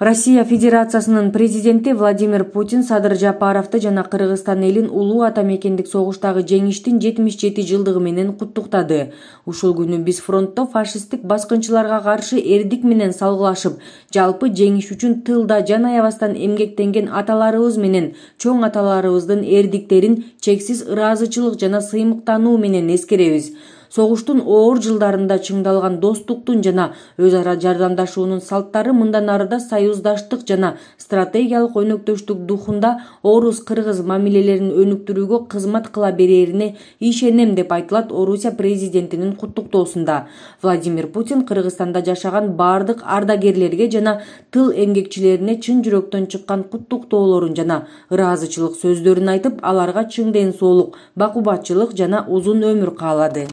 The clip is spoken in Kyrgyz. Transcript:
россия федерациясынын президенти владимир путин садыр жапаровду жана кыргызстан элин улуу ата мекендик согуштагы жеңиштин жетимиш жети жылдыгы менен куттуктады ушул күнү биз фронтто фашисттик баскынчыларга каршы эрдик менен салгылашып жалпы жеңиш үчүн тылда жан аябастан эмгектенген аталарыбыз менен чоң аталарыбыздын эрдиктерин чексиз ыраазычылык жана сыймыктануу менен эскеребиз согуштун оор жылдарында чыңдалган достуктун жана өз ара жардамдашуунун салттары мындан ары да союздаштык жана стратегиялык өнөктөштүк духунда орус кыргыз мамилелерин өнүктүрүүгө кызмат кыла берэрине ишенем деп айтылат орусия президентинин куттуктоосунда владимир путин кыргызстанда жашаган баардык ардагерлерге жана тыл эмгекчилерине чын жүрөктөн чыккан куттуктоолорун жана ыраазычылык сөздөрүн айтып аларга чың ден соолук бакубатчылык жана узун өмүр каалады